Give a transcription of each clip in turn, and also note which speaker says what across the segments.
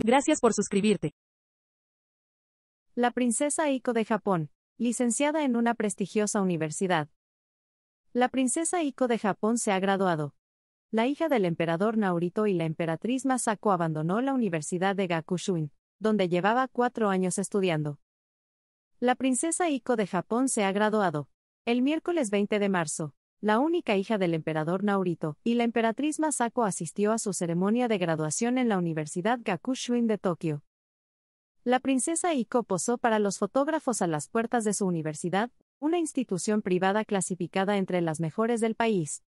Speaker 1: Gracias por suscribirte. La princesa Iko de Japón, licenciada en una prestigiosa universidad. La princesa Iko de Japón se ha graduado. La hija del emperador Naurito y la emperatriz Masako abandonó la Universidad de Gakushuin, donde llevaba cuatro años estudiando. La princesa Iko de Japón se ha graduado. El miércoles 20 de marzo, la única hija del emperador Naurito, y la emperatriz Masako asistió a su ceremonia de graduación en la Universidad Gakushuin de Tokio. La princesa Iko posó para los fotógrafos a las puertas de su universidad, una institución privada clasificada entre las mejores del país.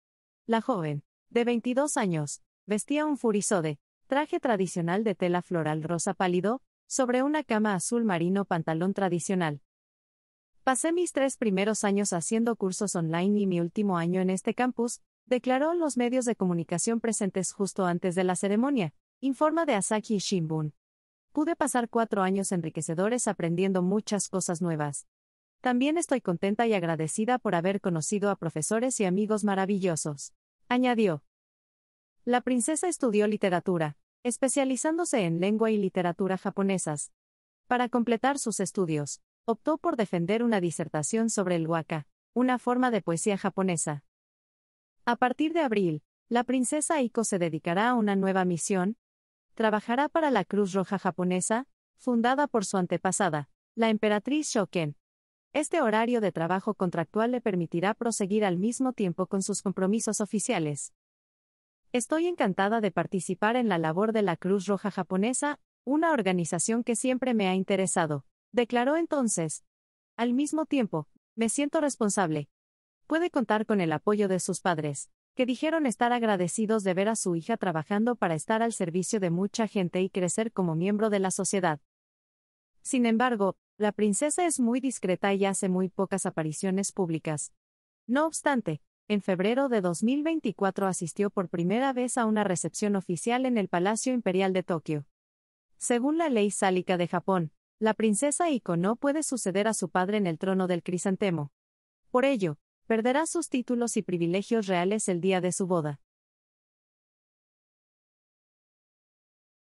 Speaker 1: La joven, de 22 años, vestía un furisode, traje tradicional de tela floral rosa pálido, sobre una cama azul marino pantalón tradicional, Pasé mis tres primeros años haciendo cursos online y mi último año en este campus, declaró los medios de comunicación presentes justo antes de la ceremonia, informa de Asahi Shimbun. Pude pasar cuatro años enriquecedores aprendiendo muchas cosas nuevas. También estoy contenta y agradecida por haber conocido a profesores y amigos maravillosos. Añadió. La princesa estudió literatura, especializándose en lengua y literatura japonesas. Para completar sus estudios, optó por defender una disertación sobre el waka, una forma de poesía japonesa. A partir de abril, la princesa Iko se dedicará a una nueva misión. Trabajará para la Cruz Roja japonesa, fundada por su antepasada, la emperatriz Shoken. Este horario de trabajo contractual le permitirá proseguir al mismo tiempo con sus compromisos oficiales. Estoy encantada de participar en la labor de la Cruz Roja japonesa, una organización que siempre me ha interesado, Declaró entonces. Al mismo tiempo, me siento responsable. Puede contar con el apoyo de sus padres, que dijeron estar agradecidos de ver a su hija trabajando para estar al servicio de mucha gente y crecer como miembro de la sociedad. Sin embargo, la princesa es muy discreta y hace muy pocas apariciones públicas. No obstante, en febrero de 2024 asistió por primera vez a una recepción oficial en el Palacio Imperial de Tokio. Según la ley sálica de Japón, la princesa Iko no puede suceder a su padre en el trono del crisantemo. Por ello, perderá sus títulos y privilegios reales el día de su boda.